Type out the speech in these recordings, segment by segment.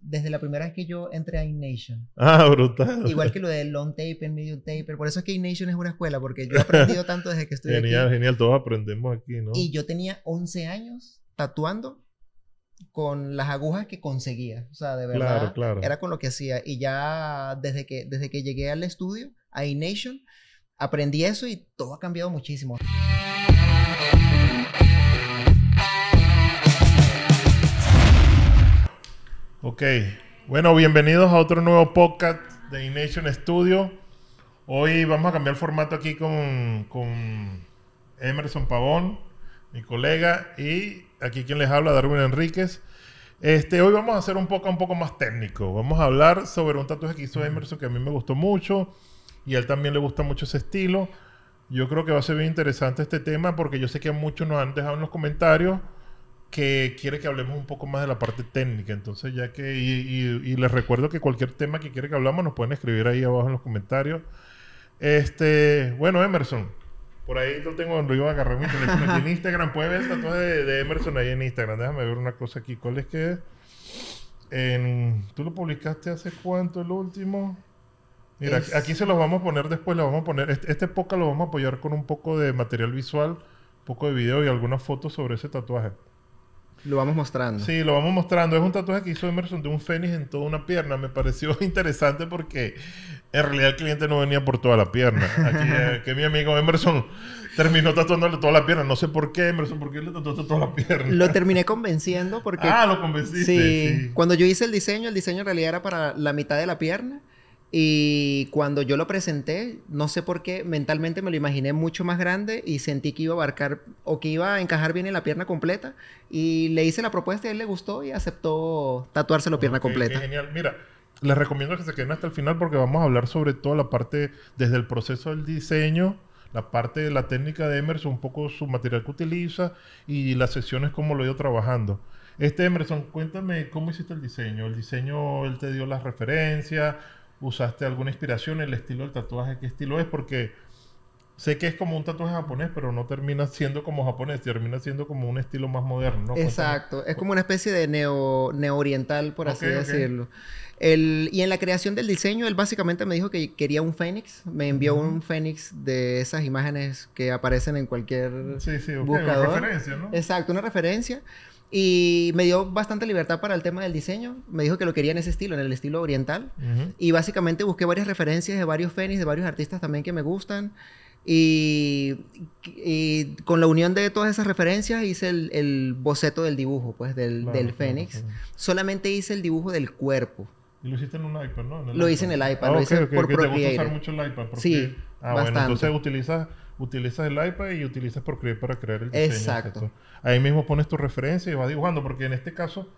desde la primera vez que yo entré a nation Ah, brutal. Igual que lo del long taper, medium tape Por eso es que Nation es una escuela, porque yo he aprendido tanto desde que estoy genial, aquí. Genial, todos aprendemos aquí, ¿no? Y yo tenía 11 años tatuando con las agujas que conseguía. O sea, de verdad, claro, era con lo que hacía. Y ya desde que, desde que llegué al estudio, a Nation, aprendí eso y todo ha cambiado muchísimo. Ok, bueno, bienvenidos a otro nuevo podcast de Ination Studio. Hoy vamos a cambiar el formato aquí con, Emerson Pavón, mi colega, y aquí quien les habla, Darwin Enríquez. Este, hoy vamos a hacer un poco, un poco más técnico. Vamos a hablar sobre un tatuaje que hizo Emerson que a mí me gustó mucho y a él también le gusta mucho ese estilo. Yo creo que va a ser bien interesante este tema porque yo sé que muchos nos han dejado en los comentarios que quiere que hablemos un poco más de la parte técnica. Entonces, ya que. Y, les recuerdo que cualquier tema que quiere que hablamos nos pueden escribir ahí abajo en los comentarios. Este. Bueno, Emerson. Por ahí lo tengo donde iba a en Instagram. Puedes ver el de, Emerson ahí en Instagram. Déjame ver una cosa aquí. ¿Cuál es que en, ¿Tú lo publicaste hace cuánto el último? Mira, aquí se los vamos a poner después. Lo vamos a poner. Este, este poca lo vamos a apoyar con un poco de material visual, un poco de video y algunas fotos sobre ese tatuaje. Lo vamos mostrando. Sí, lo vamos mostrando. Es un tatuaje que hizo Emerson de un fénix en toda una pierna. Me pareció interesante porque en realidad el cliente no venía por toda la pierna. Aquí, eh, que mi amigo Emerson terminó tatuándole toda la pierna. No sé por qué, Emerson, por qué le tatuaste toda la pierna. Lo terminé convenciendo porque... Ah, lo convenciste. sí. Cuando yo hice el diseño, el diseño en realidad era para la mitad de la pierna. Y cuando yo lo presenté, no sé por qué, mentalmente me lo imaginé mucho más grande y sentí que iba a abarcar o que iba a encajar bien en la pierna completa. Y le hice la propuesta y a él le gustó y aceptó tatuárselo pierna completa. genial. Mira, les recomiendo que se queden hasta el final porque vamos a hablar sobre toda la parte, desde el proceso del diseño, la parte de la técnica de Emerson, un poco su material que utiliza y las sesiones, cómo lo he ido trabajando. Este Emerson, cuéntame cómo hiciste el diseño. El diseño, él te dio las referencias usaste alguna inspiración, en el estilo del tatuaje, qué estilo es, porque sé que es como un tatuaje japonés, pero no termina siendo como japonés, termina siendo como un estilo más moderno. Exacto, es como una especie de neo, neo oriental, por así decirlo. El, y en la creación del diseño, él básicamente me dijo que quería un fénix, me envió un fénix de esas imágenes que aparecen en cualquier sí, sí, Una referencia, ¿no? Exacto, una referencia y me dio bastante libertad para el tema del diseño. Me dijo que lo quería en ese estilo, en el estilo oriental. Y básicamente busqué varias referencias de varios fénix, de varios artistas también que me gustan. Y, con la unión de todas esas referencias hice el, boceto del dibujo, pues, del, fénix. Solamente hice el dibujo del cuerpo. Y lo hiciste en un iPad, ¿no? lo hice en el iPad, lo ah, hice por okay. Sí, ah, Bueno, entonces utilizas utilizas el iPad y utilizas Procreate para crear el diseño. Exacto. Ahí mismo pones tu referencia y vas dibujando, porque en este caso,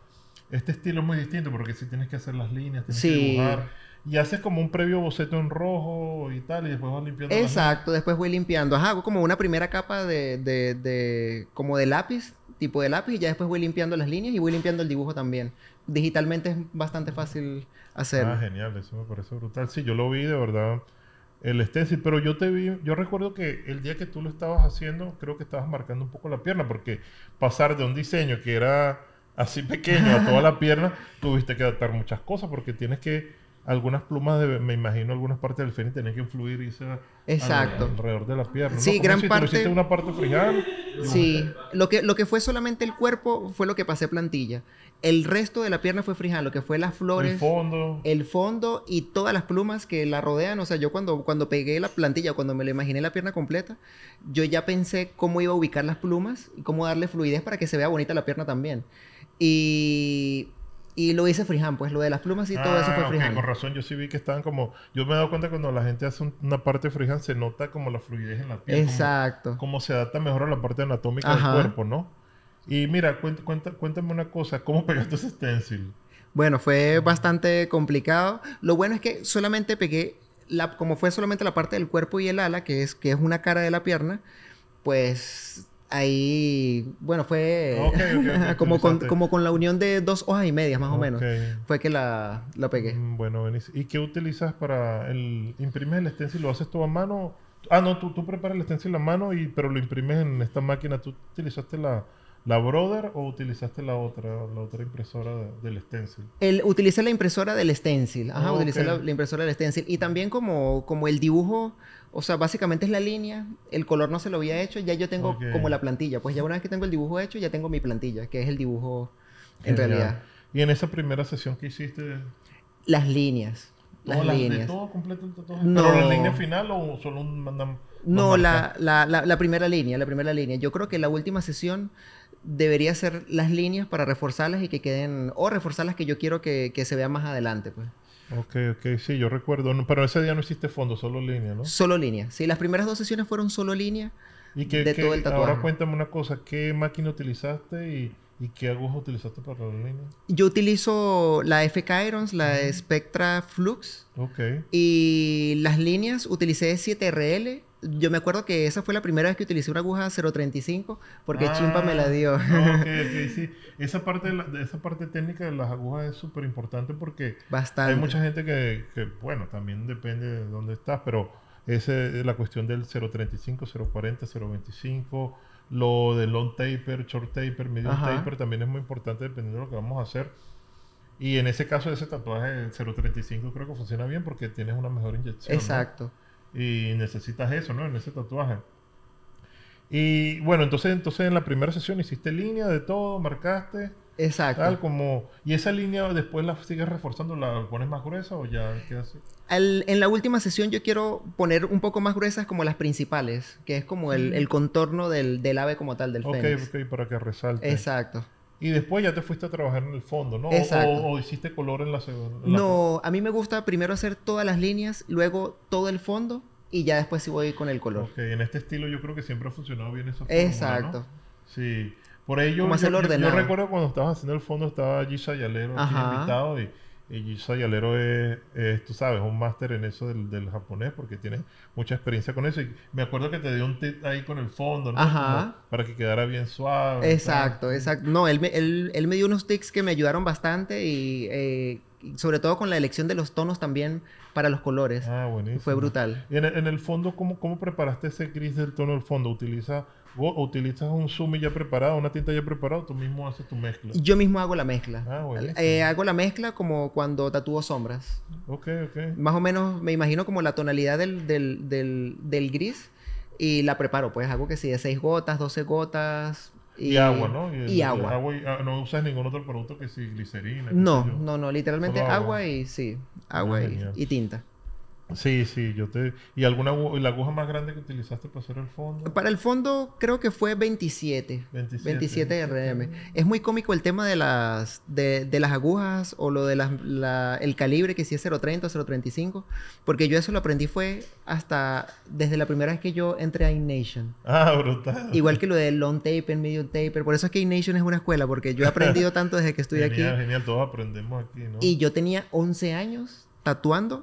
este estilo es muy distinto, porque si tienes que hacer las líneas, tienes que dibujar. Y haces como un previo boceto en rojo y tal, y después vas limpiando. Exacto, después voy limpiando. Ajá, hago como una primera capa de, de, como de lápiz, tipo de lápiz, y ya después voy limpiando las líneas y voy limpiando el dibujo también. Digitalmente es bastante fácil hacer. Ah, genial, eso me parece brutal. Sí, yo lo vi de verdad el stencil, pero yo te vi, yo recuerdo que el día que tú lo estabas haciendo, creo que estabas marcando un poco la pierna, porque pasar de un diseño que era así pequeño a toda la pierna, tuviste que adaptar muchas cosas, porque tienes que, algunas plumas, de, me imagino, algunas partes del fénix tenían que influir y Exacto. alrededor de la pierna. Sí, gran parte. una parte Sí, lo que, lo que fue solamente el cuerpo fue lo que pasé plantilla el resto de la pierna fue friján, lo que fue las flores. El fondo. El fondo y todas las plumas que la rodean. O sea, yo cuando, cuando pegué la plantilla, cuando me lo imaginé la pierna completa, yo ya pensé cómo iba a ubicar las plumas y cómo darle fluidez para que se vea bonita la pierna también. Y y lo hice freehand, pues lo de las plumas y todo eso fue ah, freehand. Con razón, yo sí vi que estaban como. Yo me he dado cuenta cuando la gente hace una parte freehand se nota como la fluidez en la pierna. Exacto. Como, se adapta mejor a la parte anatómica del cuerpo, ¿no? Y mira, cuéntame una cosa, ¿cómo pegaste ese stencil? Bueno, fue bastante complicado. Lo bueno es que solamente pegué, la, como fue solamente la parte del cuerpo y el ala, que es, que es una cara de la pierna, pues ahí, bueno, fue como, con, como con la unión de dos hojas y medias más o menos. Fue que la, la pegué. Mm, bueno, ¿Y qué utilizas para el... ¿Imprimes el stencil? ¿Lo haces todo a mano? Ah, no, tú, tú preparas el stencil a mano, y, pero lo imprimes en esta máquina. ¿Tú utilizaste la ¿La Brother o utilizaste la otra, la otra impresora del stencil? El, utilicé la impresora del stencil. Ajá, utilicé la, impresora del stencil. Y también como, como el dibujo, o sea, básicamente es la línea, el color no se lo había hecho, ya yo tengo como la plantilla. Pues ya una vez que tengo el dibujo hecho, ya tengo mi plantilla, que es el dibujo en realidad. ¿Y en esa primera sesión que hiciste? Las líneas. Las, líneas. De todo completo, No. ¿Pero la línea final o solo un... no, la, la, la primera línea, la primera línea. Yo creo que la última sesión debería ser las líneas para reforzarlas y que queden, o reforzarlas que yo quiero que, se vea más adelante, pues. Ok, ok, sí, yo recuerdo, pero ese día no hiciste fondo, solo línea, ¿no? Solo línea, sí, las primeras dos sesiones fueron solo línea ¿Y que, de todo el tatuaje. Ahora cuéntame una cosa, ¿qué máquina utilizaste y ¿Y qué aguja utilizaste para las líneas? Yo utilizo la FK Irons, la Spectra Flux. Ok. Y las líneas utilicé 7RL. Yo me acuerdo que esa fue la primera vez que utilicé una aguja 0.35 porque ah, Chimpa me la dio. okay, sí. Esa parte, de esa parte técnica de las agujas es súper importante porque hay mucha gente que, bueno, también depende de dónde estás, pero es la cuestión del 0.35, 0.40, 0.25 lo de long taper, short taper, medium taper también es muy importante dependiendo de lo que vamos a hacer. Y en ese caso, ese tatuaje 035 creo que funciona bien porque tienes una mejor inyección. Exacto. Y necesitas eso, ¿no? En ese tatuaje. Y bueno, entonces, entonces en la primera sesión hiciste línea de todo, marcaste. Exacto. Tal como, ¿Y esa línea después la sigues reforzando? ¿La pones más gruesa o ya queda así? en la última sesión yo quiero poner un poco más gruesas como las principales, que es como el, mm. contorno del, ave como tal, del okay, fénix. Ok, para que resalte. Exacto. Y después ya te fuiste a trabajar en el fondo, ¿no? Exacto. O, hiciste color en la segunda. No, a mí me gusta primero hacer todas las líneas, luego todo el fondo y ya después sí voy con el color. Ok, en este estilo yo creo que siempre ha funcionado bien esa forma. Exacto. Sí. Por ello, yo, recuerdo cuando estabas haciendo el fondo, estaba Gisa invitado y, y es, tú sabes, un máster en eso del, japonés porque tiene mucha experiencia con eso. Y me acuerdo que te dio un tip ahí con el fondo, ¿no? Ajá. para que quedara bien suave. Exacto, exacto. No, él me, él, él me dio unos tips que me ayudaron bastante eh, y... sobre todo con la elección de los tonos también para los colores. Ah, buenísimo. Fue brutal. en, el, fondo, ¿cómo, ¿cómo preparaste ese gris del tono del fondo? ¿Utiliza Vos utilizas un zoom ya preparado, una tinta ya preparada, tú mismo haces tu mezcla. Yo mismo hago la mezcla. Ah, eh, hago la mezcla como cuando tatúo sombras. Ok, ok. Más o menos me imagino como la tonalidad del, del, del, del gris y la preparo. Pues hago que sí, de 6 gotas, 12 gotas, y, agua, ¿no? Y, agua. Ah, no usas ningún otro producto que si sí, glicerina. No, no, no, literalmente agua. y sí, agua ah, y, tinta. Sí, sí, yo te... ¿Y alguna la aguja más grande que utilizaste para hacer el fondo? Para el fondo creo que fue 27. 27, 27 RM. Es muy cómico el tema de las, de, las agujas o lo de la, el calibre que si es 0.30 o 0.35, porque yo eso lo aprendí fue hasta desde la primera vez que yo entré a Nation Ah, brutal. Igual que lo de long taper, medium taper. Por eso es que Nation es una escuela, porque yo he aprendido tanto desde que estoy aquí. Genial, genial, todos aprendemos aquí, ¿no? Y yo tenía 11 años tatuando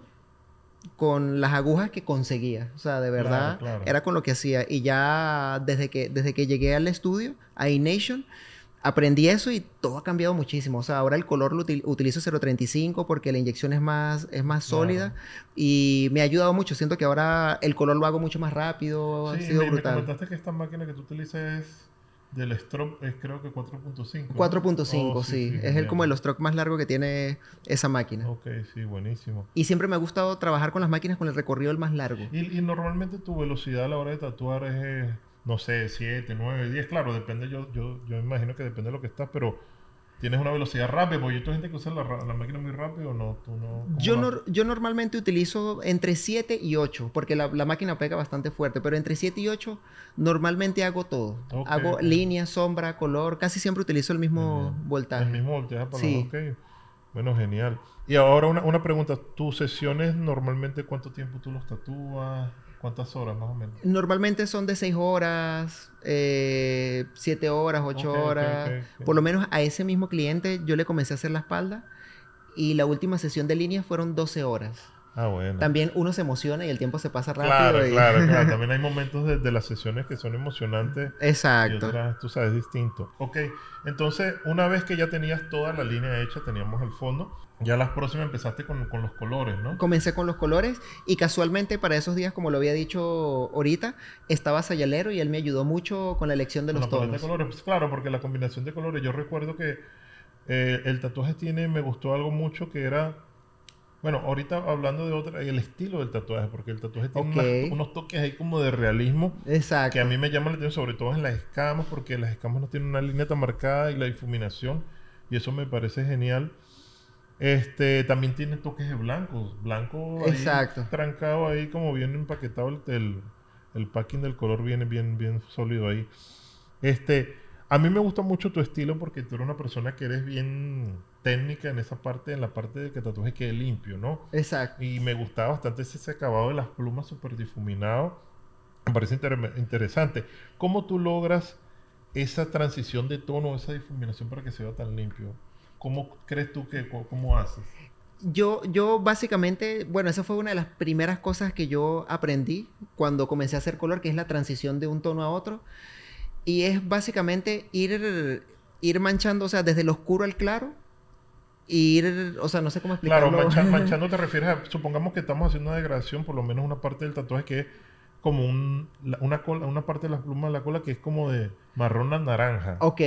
con las agujas que conseguía. O sea, de verdad, era con lo que hacía. Y ya desde que, desde que llegué al estudio, a iNation, aprendí eso y todo ha cambiado muchísimo. O sea, ahora el color lo utilizo 0.35 porque la inyección es más, es más sólida y me ha ayudado mucho. Siento que ahora el color lo hago mucho más rápido. ha sido brutal. Me que esta máquina que tú utilizas del stroke es creo que 4.5. 4.5, sí. es el, como el stroke más largo que tiene esa máquina. Ok, sí, buenísimo. Y siempre me ha gustado trabajar con las máquinas con el recorrido el más largo. Y, y normalmente tu velocidad a la hora de tatuar es, eh, no sé, 7, 9, 10, claro, depende, yo, yo, yo imagino que depende de lo que estás, pero tienes una velocidad rápida, porque yo gente que usa la, máquina muy rápido o no, no Yo, yo normalmente utilizo entre 7 y 8, porque la, máquina pega bastante fuerte, pero entre 7 y 8 normalmente hago todo. hago línea, sombra, color, casi siempre utilizo el mismo voltaje. El mismo voltaje para los okay. Bueno, genial. Y ahora una, una pregunta, ¿tus sesiones normalmente cuánto tiempo tú los tatúas? ¿Cuántas horas más o menos? Normalmente son de 6 horas, 7 eh, horas, 8 horas. Por lo menos a ese mismo cliente yo le comencé a hacer la espalda y la última sesión de líneas fueron 12 horas. Ah, bueno. También uno se emociona y el tiempo se pasa rápido. Claro, claro, claro. También hay momentos de, las sesiones que son emocionantes. Exacto. tú sabes, distinto. Ok, entonces, una vez que ya tenías toda la línea hecha, teníamos el fondo, ya las próximas empezaste con, los colores, ¿no? Comencé con los colores y casualmente para esos días, como lo había dicho ahorita, estaba Sayalero y él me ayudó mucho con la elección de los tonos. De colores. Pues claro, porque la combinación de colores, yo recuerdo que eh, el tatuaje tiene, me gustó algo mucho que era, bueno, ahorita hablando de otra, el estilo del tatuaje, porque el tatuaje tiene unos toques ahí como de realismo, Exacto. que a mí me llama la atención, sobre todo en las escamas, porque las escamas no tienen una línea tan marcada y la difuminación, y eso me parece genial. Este, también tiene toques de blanco Blanco ahí trancado ahí, como bien empaquetado el, packing del color viene bien, bien sólido ahí. Este, a mí me gusta mucho tu estilo porque tú eres una persona que eres bien técnica en esa parte, en la parte de que tatuaje quede limpio, ¿no? Exacto. Y me gusta bastante ese, acabado de las plumas súper difuminado. Me parece interesante. ¿Cómo tú logras esa transición de tono, esa difuminación para que se vea tan limpio? ¿Cómo crees tú que, cómo haces? Yo, yo básicamente, bueno, esa fue una de las primeras cosas que yo aprendí cuando comencé a hacer color, que es la transición de un tono a otro. Y es básicamente ir, ir manchando, o sea, desde el oscuro al claro, ir, o sea, no sé cómo explicarlo. Claro, manchando te refieres a, supongamos que estamos haciendo una degradación, por lo menos una parte del tatuaje que es como un, una, cola, una parte de las plumas de la cola que es como de marrón a naranja. Ok.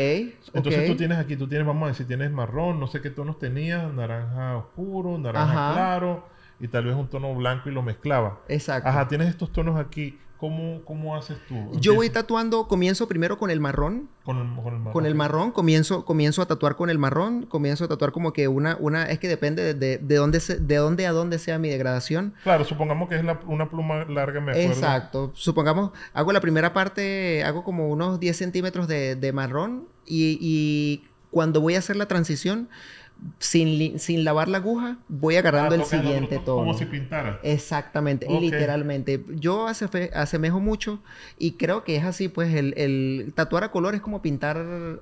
Entonces tú tienes aquí, tú tienes, vamos a decir, tienes marrón, no sé qué tonos tenías, naranja oscuro, naranja claro, y tal vez un tono blanco y lo mezclaba. Exacto. Ajá, tienes estos tonos aquí. ¿Cómo, ¿Cómo, haces tú? Yo voy tatuando, comienzo primero con el marrón. Con el, marrón. Con el marrón, comienzo, comienzo a tatuar con el marrón, comienzo a tatuar como que una, una es que depende de, de, dónde, de dónde a dónde sea mi degradación. Claro, supongamos que es una pluma larga, me acuerdo. Exacto, supongamos, hago la primera parte, hago como unos 10 centímetros de, de marrón y, y cuando voy a hacer la transición sin, sin lavar la aguja, voy agarrando ah, el siguiente todo. Como si pintara. Exactamente, literalmente. Yo hace asemejo mucho y creo que es así, pues el, el tatuar a color es como pintar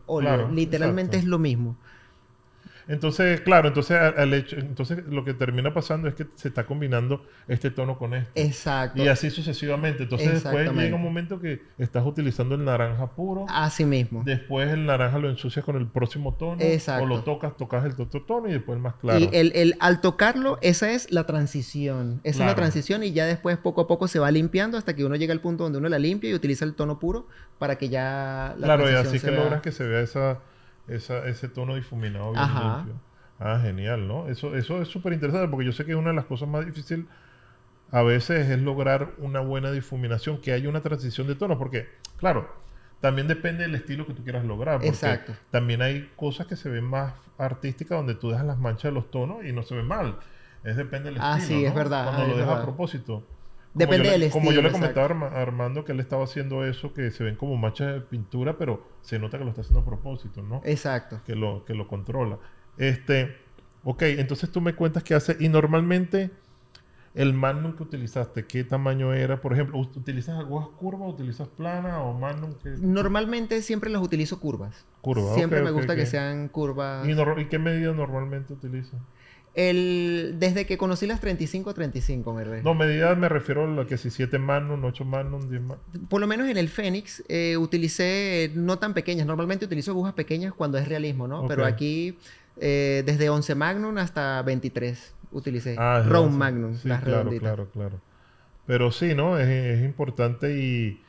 ...o literalmente es lo mismo. Entonces, claro, entonces, al hecho, entonces lo que termina pasando es que se está combinando este tono con este. Exacto. Y así sucesivamente. Entonces después llega un momento que estás utilizando el naranja puro. Así mismo. Después el naranja lo ensucias con el próximo tono. Exacto. O lo tocas, tocas el otro tono y después el más claro. Y el, al tocarlo, esa es la transición. Esa es la transición y ya después poco a poco se va limpiando hasta que uno llega al punto donde uno la limpia y utiliza el tono puro para que ya la Claro, y así que logras que se vea esa ese tono difuminado bien limpio. Ah, genial, ¿no? Eso, eso es súper interesante porque yo sé que una de las cosas más difíciles a veces es lograr una buena difuminación, que haya una transición de tonos, porque, claro, también depende del estilo que tú quieras lograr. Exacto. También hay cosas que se ven más artísticas donde tú dejas las manchas de los tonos y no se ve mal. Es depende del ah, estilo. es verdad. Cuando lo dejas a propósito. Depende del estilo. Como yo le comentaba a Armando que él estaba haciendo eso, que se ven como manchas de pintura, pero se nota que lo está haciendo a propósito, ¿no? Exacto. Que lo, que lo controla. Este, ok, entonces tú me cuentas qué hace. Y normalmente el magnum que utilizaste, ¿qué tamaño era? Por ejemplo, ¿utilizas agujas curvas, utilizas plana o magnum? Que... Normalmente siempre las utilizo curvas. Curvas. Siempre me gusta que sean curvas. ¿Y, ¿Y, qué medida normalmente utilizas? El, desde que conocí las 35 35, me No, medida me refiero a lo que si 7 Magnum, 8 Magnum, 10 Magnum. Por lo menos en el Fénix eh, utilicé no tan pequeñas. Normalmente utilizo agujas pequeñas cuando es realismo, ¿no? Pero aquí eh, desde 11 Magnum hasta 23 utilicé. Ah, Round Magnum, las claro, redonditas. Claro, claro. Pero sí, ¿no? Es, importante y...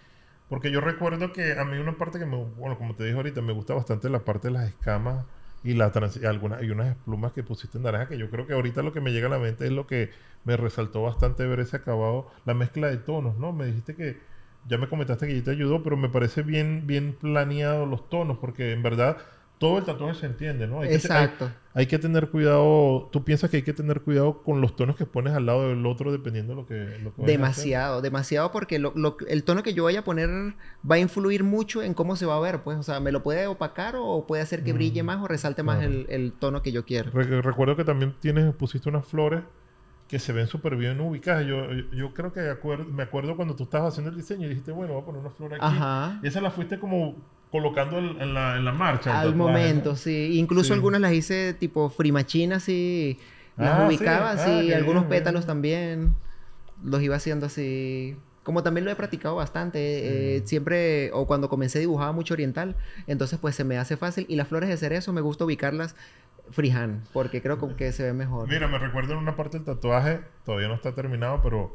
Porque yo recuerdo que a mí una parte que me... Bueno, como te dije ahorita, me gusta bastante la parte de las escamas y la algunas unas plumas que pusiste en naranja que yo creo que ahorita lo que me llega a la mente es lo que me resaltó bastante ver ese acabado, la mezcla de tonos, ¿no? Me dijiste que ya me comentaste que ya te ayudó, pero me parece bien bien planeado los tonos porque en verdad todo el tatuaje se entiende, ¿no? Exacto. hay, que tener cuidado, tú piensas que hay que tener cuidado con los tonos que pones al lado del otro dependiendo de lo que... Lo demasiado, demasiado porque el tono que yo vaya a poner va a influir mucho en cómo se va a ver, pues, o sea, me lo puede opacar o puede hacer que mm, brille más o resalte más el, tono que yo quiero. recuerdo que también tienes, pusiste unas flores que se ven súper bien ubicadas. Yo, yo, creo que me acuerdo cuando tú estabas haciendo el diseño y dijiste, bueno, voy a poner una flor aquí. Ajá. Y esa la fuiste como colocando en, la, en la, marcha. Al momento, sí. Incluso algunas las hice tipo frimachina, así. Las ah, ubicaba, así. Ah, algunos pétalos también. Los iba haciendo así como también lo he practicado bastante, eh, eh, siempre o cuando comencé dibujaba mucho oriental, entonces pues se me hace fácil y las flores de cerezo me gusta ubicarlas frijan porque creo que se ve mejor. Mira, me recuerdo en una parte del tatuaje, todavía no está terminado, pero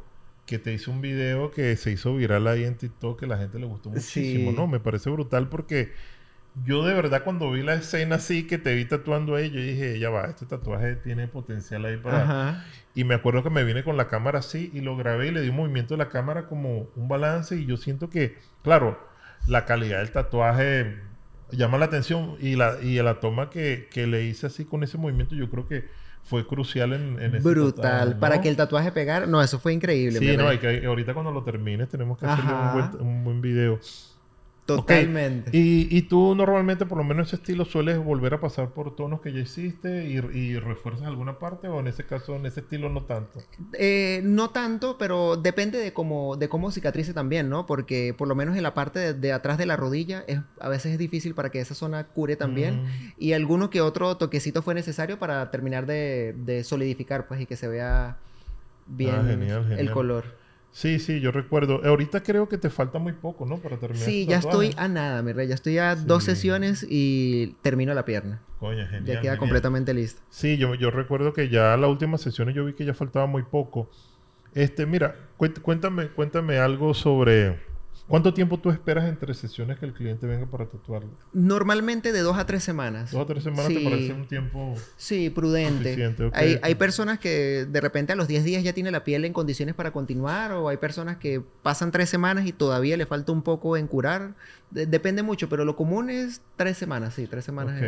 que te hizo un video que se hizo viral ahí en TikTok que la gente le gustó muchísimo, ¿no? Me parece brutal porque yo de verdad cuando vi la escena así que te vi tatuando ahí, yo dije, ya va, este tatuaje tiene potencial ahí para... Y me acuerdo que me vine con la cámara así y lo grabé y le di un movimiento de la cámara como un balance y yo siento que, claro, la calidad del tatuaje llama la atención y la, y la toma que le hice así con ese movimiento, yo creo que fue crucial en, en ese Brutal. Para que el tatuaje pegara. No, eso fue increíble. Sí, no, hay que, ahorita cuando lo termines tenemos que hacerle un buen, un buen video. Totalmente. Y, y, tú normalmente, por lo menos ese estilo, sueles volver a pasar por tonos que ya hiciste y, y refuerzas alguna parte o en ese caso, en ese estilo no tanto. Eh, no tanto, pero depende de cómo, de cómo cicatrice también, ¿no? Porque por lo menos en la parte de, atrás de la rodilla es, a veces es difícil para que esa zona cure también mm. y alguno que otro toquecito fue necesario para terminar de, de solidificar, pues, y que se vea ah, bien el color. Sí, sí, yo recuerdo. Ahorita creo que te falta muy poco, ¿no? Para terminar. Sí, ya estoy a nada, mi rey. Ya estoy a dos sesiones y termino la pierna. Coño, genial. Ya queda completamente lista. Sí, yo, yo recuerdo que ya la última sesión yo vi que ya faltaba muy poco. Este, mira, cuéntame, cuéntame algo sobre ¿Cuánto tiempo tú esperas entre sesiones que el cliente venga para tatuarlo? Normalmente de dos a tres semanas. Dos a tres semanas te parece un tiempo. Sí, prudente. hay, personas que de repente a los 10 días ya tiene la piel en condiciones para continuar, o hay personas que pasan tres semanas y todavía le falta un poco en curar. depende mucho, pero lo común es tres semanas, sí, tres semanas.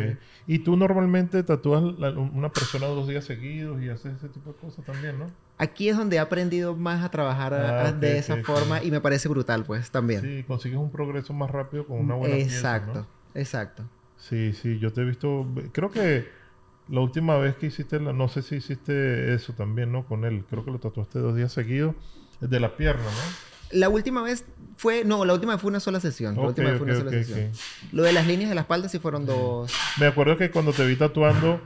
¿Y tú normalmente tatúas una persona dos días seguidos y haces ese tipo de cosas también, no? aquí es donde he aprendido más a trabajar ah, ah, de esa forma y me parece brutal, pues, también. Sí, consigues un progreso más rápido con una buena Exacto, ¿no? exacto. Sí, sí, yo te he visto, creo que la última vez que hiciste, la, no sé si hiciste eso también, ¿no? Con él, creo que lo tatuaste dos días seguidos, de la pierna, ¿no? La última vez fue, no, la última fue una sola sesión. la última fue una sola sesión. Lo de las líneas de la espalda sí fueron dos. Me acuerdo que cuando te vi tatuando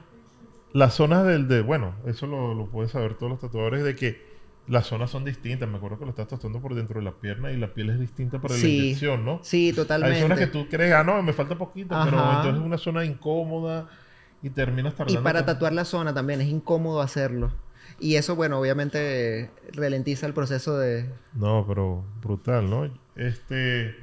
las zonas del de, bueno, eso lo, lo pueden saber todos los tatuadores de que las zonas son distintas. Me acuerdo que lo estás tatuando por dentro de la pierna y la piel es distinta para la inyección, ¿no? Sí, totalmente. Hay zonas que tú crees, ah, no, me falta poquito, pero entonces es una zona incómoda y terminas tardando. Y para tatuar la zona también es incómodo hacerlo. Y eso, bueno, obviamente ralentiza el proceso de. No, pero brutal, ¿no? Este.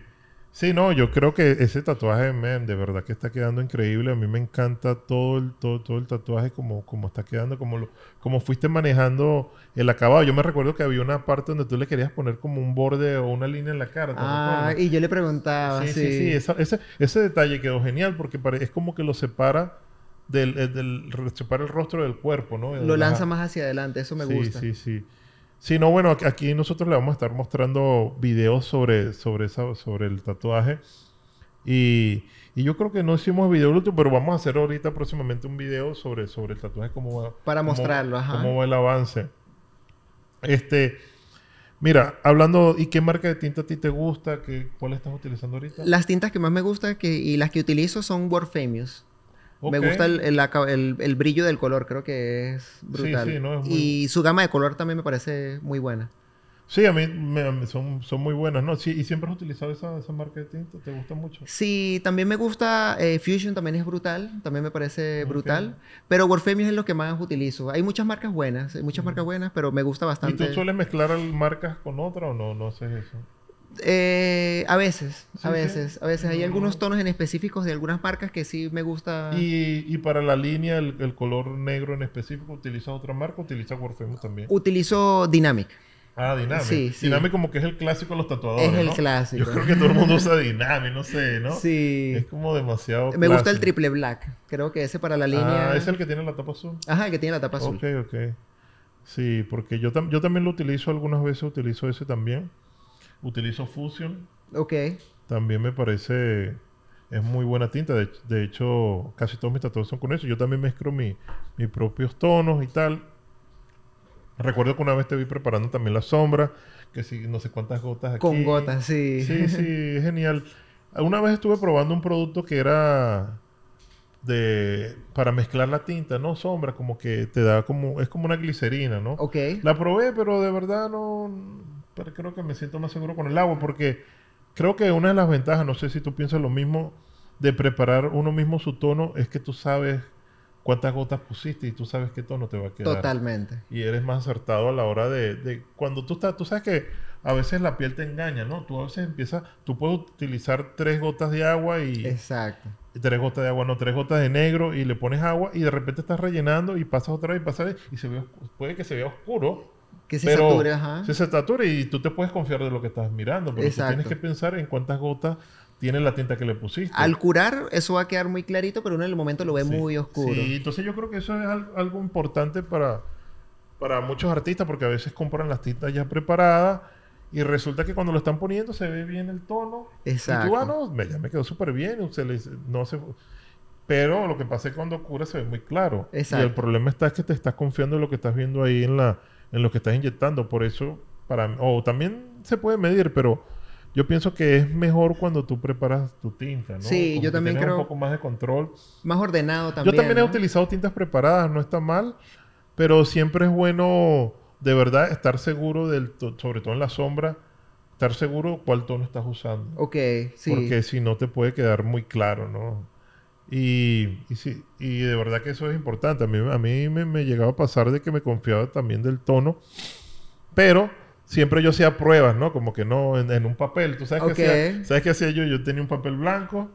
Sí, no, yo creo que ese tatuaje, man, de verdad que está quedando increíble. A mí me encanta todo el, todo, todo el tatuaje, como, como está quedando, como, lo, como fuiste manejando el acabado. Yo me recuerdo que había una parte donde tú le querías poner como un borde o una línea en la cara. Ah, y yo le preguntaba. Sí, sí, sí. ese, ese detalle quedó genial porque es como que lo separa del, eh, del, el rostro del cuerpo, ¿no? Lo lanza más hacia adelante, eso me gusta. Sí, sí, sí. Sí, no, bueno, aquí nosotros le vamos a estar mostrando videos sobre, sobre, sobre el tatuaje. Y, yo creo que no hicimos video último, pero vamos a hacer ahorita próximamente un video sobre, sobre el tatuaje, cómo va. Para mostrarlo, ajá. Cómo va el avance. Este. Mira, hablando, ¿y qué marca de tinta a ti te gusta? ¿Qué, ¿Cuál estás utilizando ahorita? Las tintas que más me gustan que, y las que utilizo son Warfamous. Me gusta el, brillo del color, creo que es brutal. Sí, sí, Y su gama de color también me parece muy buena. Sí, a mí me, son, muy buenas, ¿no? Sí, ¿Y siempre has utilizado esa, marca de tinta? ¿Te gusta mucho? Sí, también me gusta. Eh, Fusion también es brutal, también me parece brutal. Pero Warfemius es lo que más utilizo. Hay muchas marcas buenas, hay muchas marcas buenas, pero me gusta bastante. ¿Y tú sueles mezclar marcas con otras o no, no haces eso? Eh, a veces, a veces, a veces. Hay mm. algunos tonos en específicos de algunas marcas que sí me gusta. Y, para la línea, el, color negro en específico, ¿utiliza otra marca? ¿Utiliza Warfemos también? Utilizo Dynamic. Ah, Dynamic. Dynamic como que es el clásico de los tatuadores. Es el clásico. Yo creo que todo el mundo usa Dynamic, no sé, ¿no? Sí. Es como demasiado. Me gusta el triple black. Creo que ese para la ah, línea. Ah, es el que tiene la tapa azul. Ajá, el que tiene la tapa azul. Ok, ok. Sí, porque yo, yo también lo utilizo, algunas veces utilizo ese también. Utilizo Fusion. Ok. También me parece... Es muy buena tinta. De, hecho, casi todos mis tatuajes son con eso. Yo también mezclo mis propios tonos y tal. Recuerdo que una vez te vi preparando también la sombra. Que sí, no sé cuántas gotas aquí. Con gotas, sí. Sí, sí, genial. Una vez estuve probando un producto que era de para mezclar la tinta, no sombra, como que te da como es como una glicerina, ¿no? Ok. La probé, pero de verdad no pero creo que me siento más seguro con el agua porque creo que una de las ventajas, no sé si tú piensas lo mismo, de preparar uno mismo su tono es que tú sabes cuántas gotas pusiste y tú sabes qué tono te va a quedar. Totalmente. Y eres más acertado a la hora de, cuando tú estás, tú sabes que a veces la piel te engaña, ¿no? Tú a veces empiezas, tú puedes utilizar tres gotas de agua y... Exacto. Tres gotas de agua, no, tres gotas de negro y le pones agua y de repente estás rellenando y pasas otra vez y pasas y se puede que se vea oscuro que se pero sature, ajá. Se satura y tú te puedes confiar de lo que estás mirando, pero tú tienes que pensar en cuántas gotas tiene la tinta que le pusiste. Al curar, eso va a quedar muy clarito, pero uno en el momento lo ve muy oscuro. Sí, entonces yo creo que eso es algo importante para, para muchos artistas, porque a veces compran las tintas ya preparadas. Y resulta que cuando lo están poniendo se ve bien el tono. Exacto. Y tú, ah, no, me, ya me quedó súper bien. no pero lo que pasa es que cuando cura se ve muy claro. Exacto. Y el problema está es que te estás confiando en lo que estás viendo ahí en la, en lo que estás inyectando. Por eso, para, o también se puede medir, pero yo pienso que es mejor cuando tú preparas tu tinta, ¿no? Sí, yo también creo. Un poco más de control. Más ordenado también. Yo también he utilizado tintas preparadas, no está mal, pero siempre es bueno, de verdad, estar seguro del, sobre todo en la sombra, estar seguro cuál tono estás usando. Ok, sí. Porque si no te puede quedar muy claro, ¿no? Y, y, de verdad que eso es importante. A mí, a mí me, llegaba a pasar de que me confiaba también del tono, pero siempre yo hacía pruebas, ¿no? Como que no, en, un papel. ¿Tú sabes ¿Sabes qué hacía yo? Yo tenía un papel blanco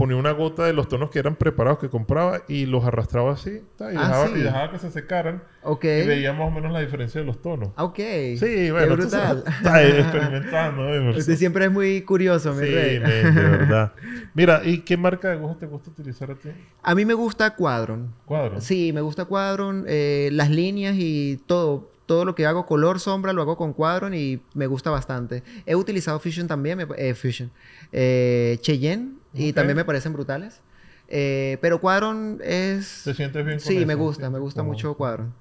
ponía una gota de los tonos que eran preparados que compraba y los arrastraba así ah, y, dejaba, que se secaran. Y veía más o menos la diferencia de los tonos. Ok. Sí, bueno. Está experimentando. siempre es muy curioso, mi sí, de verdad. Mira, ¿y qué marca de agujas te gusta utilizar a ti? A mí me gusta Quadron. ¿Cuadron? Sí, me gusta cuadron, eh, las líneas y todo todo lo que hago color sombra lo hago con cuadron, y me gusta bastante. He utilizado Fusion también, eh, Fusion. Eh, Cheyenne y también me parecen brutales. Eh, pero Cuadron es... ¿Te sientes bien con Sí, me gusta, me gusta mucho Cuadron.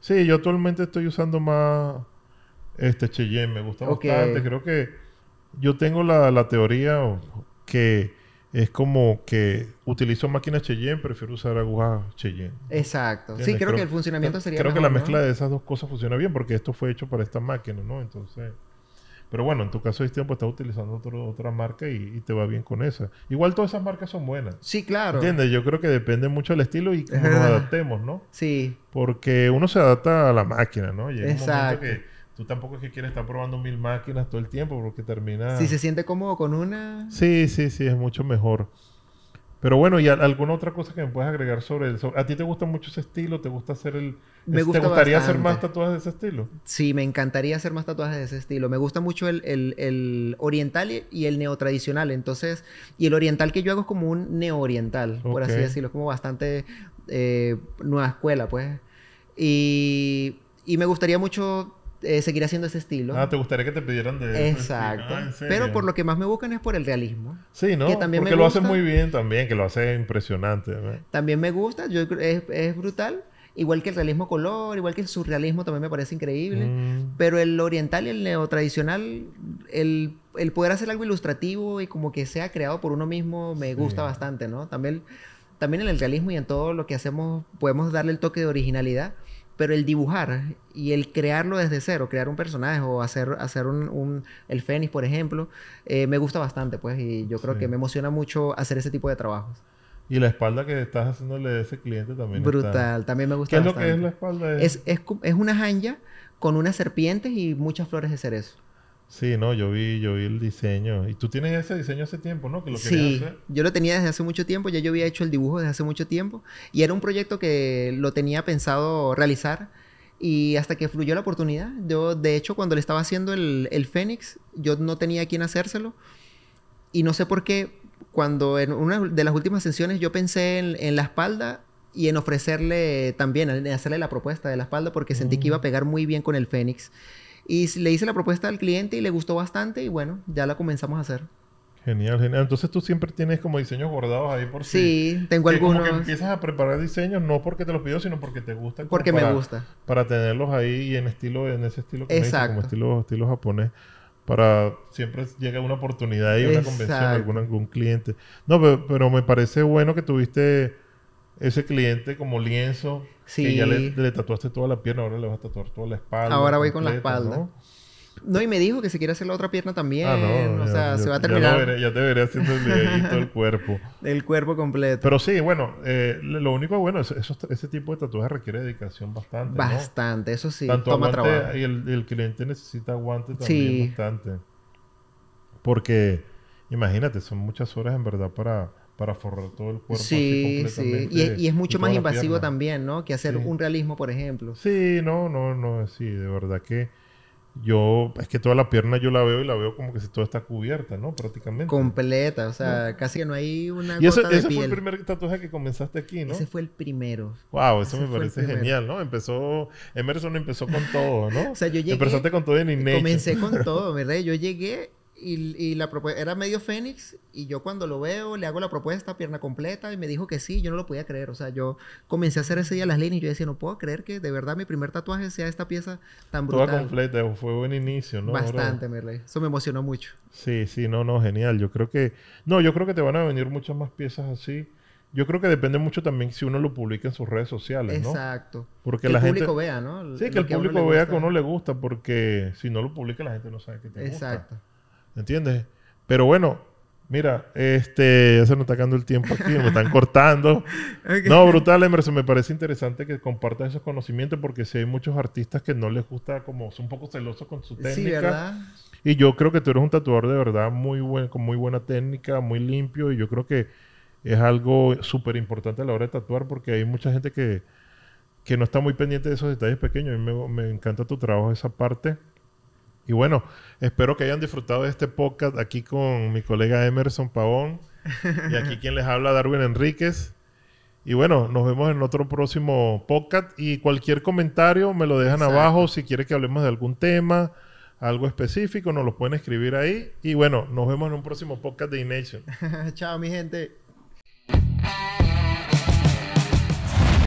Sí, yo actualmente estoy usando más este Cheyenne, me gusta bastante. Creo que yo tengo la, teoría que es como que utilizo máquinas Cheyenne, prefiero usar agujas Cheyenne. Exacto. Sí, creo, que el funcionamiento sería. Creo que la mezcla de esas dos cosas funciona bien porque esto fue hecho para esta máquina, ¿no? Entonces. Pero bueno, en tu caso, tiempo tiempo estás utilizando otra marca y, te va bien con esa. Igual todas esas marcas son buenas. Sí, claro. ¿Entiendes? Yo creo que depende mucho del estilo y cómo nos adaptemos, ¿no? Sí. Porque uno se adapta a la máquina, ¿no? Exacto. Un momento que tú tampoco es que quieres estar probando mil máquinas todo el tiempo porque termina... Si se siente cómodo con una... Sí, sí, sí, es mucho mejor. Pero bueno, ¿y alguna otra cosa que me puedes agregar sobre eso? ¿A ti te gusta mucho ese estilo? ¿Te gusta hacer el...? Me gustaría hacer más tatuajes de ese estilo? Sí, me encantaría hacer más tatuajes de ese estilo. Me gusta mucho el, oriental y el neotradicional. Entonces, y el oriental que yo hago es como un neooriental, por así decirlo. Es como bastante eh, nueva escuela, pues. Y, y me gustaría mucho eh, seguir haciendo ese estilo. Ah, te gustaría que te pidieran de Exacto. Ah, Pero por lo que más me buscan es por el realismo. Sí, ¿no? Que Porque lo hace muy bien también, que lo hace impresionante. También me gusta, yo, es, es, brutal. Igual que el realismo color, igual que el surrealismo también me parece increíble. Mm. Pero el oriental y el neotradicional, el, el poder hacer algo ilustrativo y como que sea creado por uno mismo me gusta bastante, ¿no? También, también en el realismo y en todo lo que hacemos podemos darle el toque de originalidad pero el dibujar y el crearlo desde cero, crear un personaje o hacer, hacer un, el Fénix, por ejemplo, eh, me gusta bastante, pues, y yo creo que me emociona mucho hacer ese tipo de trabajos. Y la espalda que estás haciéndole a ese cliente también. Brutal, también me gusta. ¿Qué es lo que es la espalda? Es, es, una janja con unas serpientes y muchas flores de cerezo. Sí, no, yo vi, yo vi el diseño. Y tú tienes ese diseño hace tiempo, ¿no? Que lo sí, yo lo tenía desde hace mucho tiempo, ya yo había hecho el dibujo desde hace mucho tiempo y era un proyecto que lo tenía pensado realizar y hasta que fluyó la oportunidad. Yo, de hecho, cuando le estaba haciendo el, Fénix, yo no tenía quien hacérselo y no sé por qué, cuando en una de las últimas sesiones yo pensé en, la espalda y en ofrecerle también, en hacerle la propuesta de la espalda porque sentí que iba a mm. pegar muy bien con el Fénix. Y le hice la propuesta al cliente y le gustó bastante y bueno, ya la comenzamos a hacer. Genial, genial. Entonces tú siempre tienes como diseños guardados ahí por sí. Sí, tengo algunos. Como que empiezas a preparar diseños no porque te los pido, sino porque te gusta. Porque me gusta. Para tenerlos ahí y en estilo, en ese estilo que Exacto. como estilo, estilo japonés. Para siempre llega una oportunidad y una convención, algún, algún cliente. No, pero me parece bueno que tuviste ese cliente como lienzo Sí. ya le, tatuaste toda la pierna, ahora le vas a tatuar toda la espalda. Ahora voy con la espalda. ¿no? y me dijo que se quiere hacer la otra pierna también. Ah, o sea, se va a terminar. Ya, te veré haciendo el cuerpo. El cuerpo completo. Pero sí, bueno, eh, lo único bueno, es, que ese tipo de tatuajes requiere dedicación bastante. Bastante, eso sí. Tanto toma trabajo. Y el, cliente necesita aguante también sí. bastante. Porque, imagínate, son muchas horas en verdad para para forrar todo el cuerpo sí, Sí. Y, es mucho más invasivo también, ¿no? Que hacer un realismo, por ejemplo. Sí, no, no, no, sí, de verdad que yo, es que toda la pierna yo la veo y la veo como que si toda está cubierta, ¿no? Prácticamente. Completa, o sea, casi que no hay una Y ese fue el primer tatuaje que comenzaste aquí, ¿no? Ese fue el primero. Wow, eso me parece genial, ¿no? Empezó, Emerson empezó con todo, ¿no? o sea, yo llegué. Empezaste con todo en Inés. Comencé con todo, ¿verdad? Yo llegué y, la la era medio Fénix y yo cuando lo veo le hago la propuesta, pierna completa, y me dijo que sí, yo no lo podía creer. O sea, yo comencé a hacer ese día las líneas y yo decía, no puedo creer que de verdad mi primer tatuaje sea esta pieza tan brutal. Toda completa, fue buen inicio, ¿no? Bastante, Merle. Eso me emocionó mucho. Sí, sí, no, no, genial. Yo creo que... No, yo creo que te van a venir muchas más piezas así. Yo creo que depende mucho también si uno lo publica en sus redes sociales, Exacto. Porque que la el gente... público vea, ¿no? Sí, que el público vea que a uno le gusta, porque si no lo publica la gente no sabe que te Exacto. ¿Entiendes? Pero bueno, mira, este, ya se nos está el tiempo aquí, me están cortando. No, brutal, Emerson, me parece interesante que compartas esos conocimientos porque si hay muchos artistas que no les gusta, como son un poco celosos con su técnica. Sí, ¿verdad? Y yo creo que tú eres un tatuador de verdad muy bueno con muy buena técnica, muy limpio. Y yo creo que es algo súper importante a la hora de tatuar porque hay mucha gente que, que, no está muy pendiente de esos detalles pequeños. A mí me, me encanta tu trabajo, esa parte. Y bueno, espero que hayan disfrutado de este podcast aquí con mi colega Emerson Pavón. Y aquí quien les habla, Darwin Enríquez. Y bueno, nos vemos en otro próximo podcast. Y cualquier comentario me lo dejan abajo. Si quiere que hablemos de algún tema, algo específico, nos lo pueden escribir ahí. Y bueno, nos vemos en un próximo podcast de Ination. Chao, mi gente.